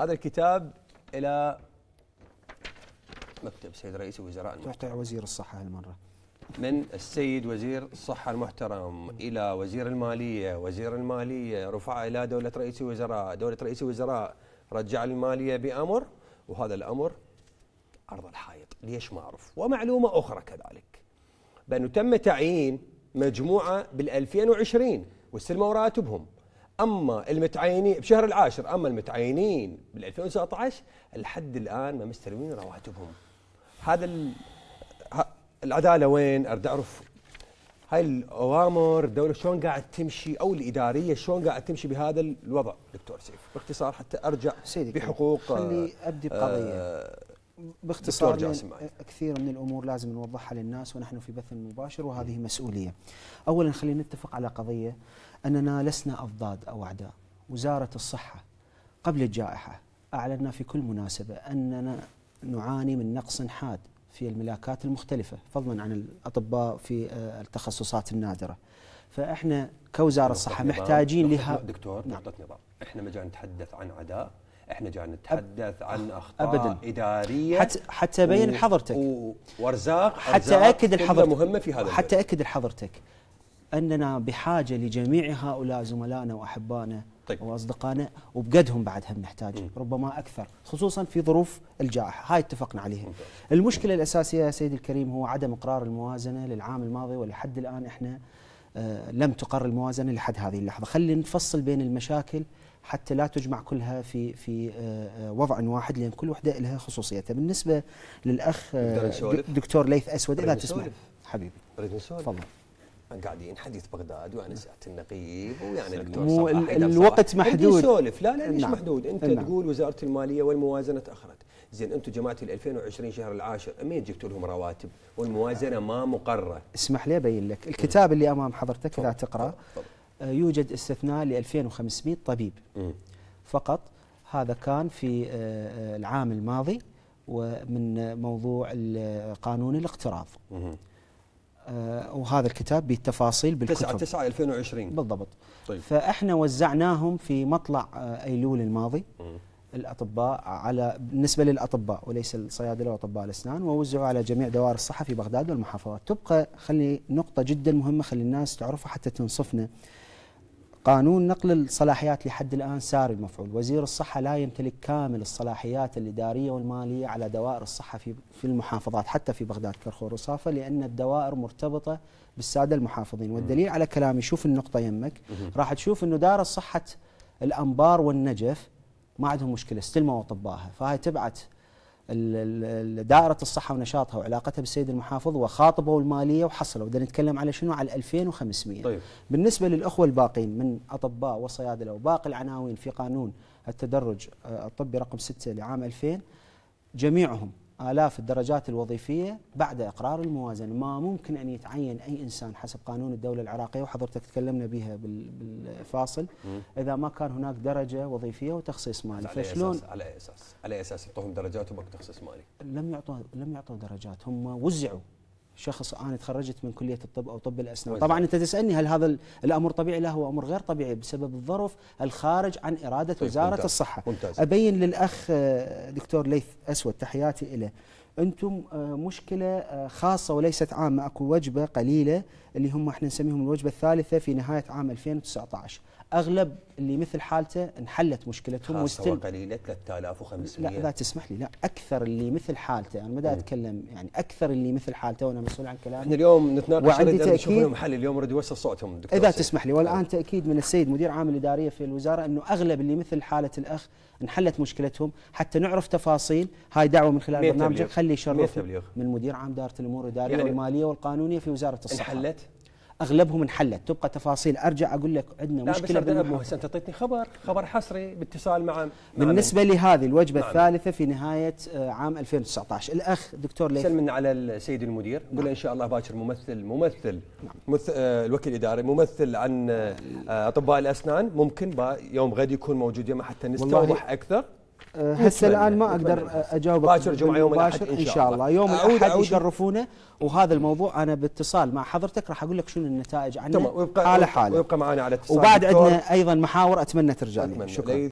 هذا الكتاب الى مكتب السيد رئيس الوزراء المحترم تحت وزير الصحه هالمره من السيد وزير الصحه المحترم الى وزير الماليه، وزير الماليه رفع الى دوله رئيس الوزراء، دوله رئيس الوزراء رجع الماليه بامر وهذا الامر عرض الحائط، ليش ما اعرف؟ ومعلومه اخرى كذلك بانه تم تعيين مجموعه بال 2020 واستلموا راتبهم اما المتعينين بشهر العاشر اما المتعينين بال 2019 لحد الان ما مستلمين رواتبهم هذا ال... العداله وين اريد اعرف هاي الاوامر الدوله شلون قاعد تمشي او الاداريه شلون قاعد تمشي بهذا الوضع دكتور سيف باختصار حتى ارجع سيدي بحقوق خلي ابدي آه، بقضيه آه باختصار يعني كثير من الامور لازم نوضحها للناس ونحن في بث مباشر وهذه مسؤوليه. اولا خلينا نتفق على قضيه اننا لسنا اضداد او اعداء. وزاره الصحه قبل الجائحه اعلنا في كل مناسبه اننا نعاني من نقص حاد في الملاكات المختلفه فضلا عن الاطباء في آه، التخصصات النادره. فاحنا كوزاره الصحه محتاجين لها دكتور نعم. نقطه نظام، احنا ما نتحدث عن عداء احنا جاي نتحدث عن اخطاء أبداً. اداريه حتى حتى بين لحضرتك وارزاق حتى اكد لحضرتك مهمه في هذا حتى اكد لحضرتك اننا بحاجه لجميع هؤلاء زملائنا واحبائنا طيب. واصدقائنا وبقدهم بعد هم نحتاج م. ربما اكثر خصوصا في ظروف الجائحه هاي اتفقنا عليها ممتاز. المشكله الاساسيه يا سيدي الكريم هو عدم اقرار الموازنه للعام الماضي ولحد الان احنا آه لم تقر الموازنه لحد هذه اللحظه خلينا نفصل بين المشاكل حتى لا تجمع كلها في في آه، آه، وضع واحد لان كل وحده لها خصوصيتها بالنسبه للاخ آه، دكتور ليث اسود اذا تسمع حبيبي اريد نسولف تفضل قاعدين حديث بغداد وانا ساعه النقيب ويعني دكتور مو الوقت محدود نسولف لا لا ليش نعم. محدود انت نعم. تقول وزاره الماليه والموازنه تاخرت زين انتم جماعه ال 2020 شهر العاشر مين جبتوا لهم رواتب والموازنه ما مقره اسمح لي ابين لك الكتاب اللي امام حضرتك اذا تقرا طب. طب. آه، يوجد استثناء ل 2500 طبيب فقط هذا كان في آه، آه، العام الماضي ومن موضوع قانون الاقتراض وهذا الكتاب بالتفاصيل بالكتب 9 9 2020 بالضبط طيب. فاحنا وزعناهم في مطلع ايلول الماضي الاطباء على بالنسبه للاطباء وليس الصيادله واطباء الاسنان ووزعوا على جميع دوائر الصحه في بغداد والمحافظات تبقى خلي نقطه جدا مهمه خلي الناس تعرفها حتى تنصفنا قانون نقل الصلاحيات لحد الان ساري المفعول، وزير الصحه لا يمتلك كامل الصلاحيات الاداريه والماليه على دوائر الصحه في في المحافظات حتى في بغداد كرخور وصافه لان الدوائر مرتبطه بالساده المحافظين، والدليل على كلامي شوف النقطه يمك راح تشوف انه دار صحه الانبار والنجف ما عندهم مشكله استلموا اطبائها فهي تبعت دائرة الصحة ونشاطها وعلاقتها بالسيد المحافظ وخاطبوا المالية وحصلوا بدنا نتكلم على شنو على 2500 طيب. بالنسبة للأخوة الباقين من أطباء وصيادلة وباقي العناوين في قانون التدرج آه، الطبي رقم 6 لعام 2000 جميعهم آلاف الدرجات الوظيفية بعد إقرار الموازنة ما ممكن أن يتعين أي إنسان حسب قانون الدولة العراقية وحضرتك تكلمنا بها بالفاصل إذا ما كان هناك درجة وظيفية وتخصيص مالي فشلون على أي أساس على أي أساس يعطوهم درجات وماكو تخصيص مالي لم يعطوا لم يعطوا درجات هم وزعوا شخص انا تخرجت من كليه الطب او طب الاسنان طبعا انت تسالني هل هذا الامر طبيعي لا هو امر غير طبيعي بسبب الظرف الخارج عن اراده طيب وزاره ممتاز الصحه ممتاز ابين للاخ آه، دكتور ليث اسود تحياتي له انتم آه، مشكله آه، خاصه وليست عامه اكو وجبه قليله اللي هم احنا نسميهم الوجبه الثالثه في نهايه عام 2019 اغلب اللي مثل حالته انحلت مشكلتهم خاصة قليله 3500 لا اذا تسمح لي لا اكثر اللي مثل حالته انا ما دا اتكلم يعني اكثر اللي مثل حالته وانا مسؤول عن كلامي احنا اليوم نتناقش عن تاكيد لهم حل اليوم اريد اوصل صوتهم دكتور اذا إيه، سيد. تسمح لي والان تاكيد من السيد مدير عام الاداريه في الوزاره انه اغلب اللي مثل حاله الاخ انحلت مشكلتهم حتى نعرف تفاصيل هاي دعوه من خلال برنامجك خلي يشرف من مدير عام دارة الامور الاداريه يعني والماليه والقانونيه في وزاره الصحه انحلت اغلبهم انحلت تبقى تفاصيل ارجع اقول لك عندنا مشكله بس بس انت اعطيتني خبر خبر حصري باتصال مع بالنسبه معنا. لهذه الوجبه معنا. نعم. الثالثه في نهايه آه، عام 2019 الاخ دكتور ليث سلمنا على السيد المدير نعم. قلنا ان شاء الله باكر ممثل ممثل نعم. مث... آه، الوكيل الاداري ممثل عن آه، اطباء الاسنان ممكن يوم غد يكون موجود يوم حتى نستوضح اكثر آه، هسه الان ما اقدر اجاوبك باكر جمعه يوم الاحد ان شاء, الله. يوم الاحد أعود يشرفونا وهذا الموضوع انا باتصال مع حضرتك راح اقول لك شنو النتائج عنه تمام حاله حاله ويبقى معنا على اتصال وبعد عندنا ايضا محاور اتمنى ترجع لي شكرا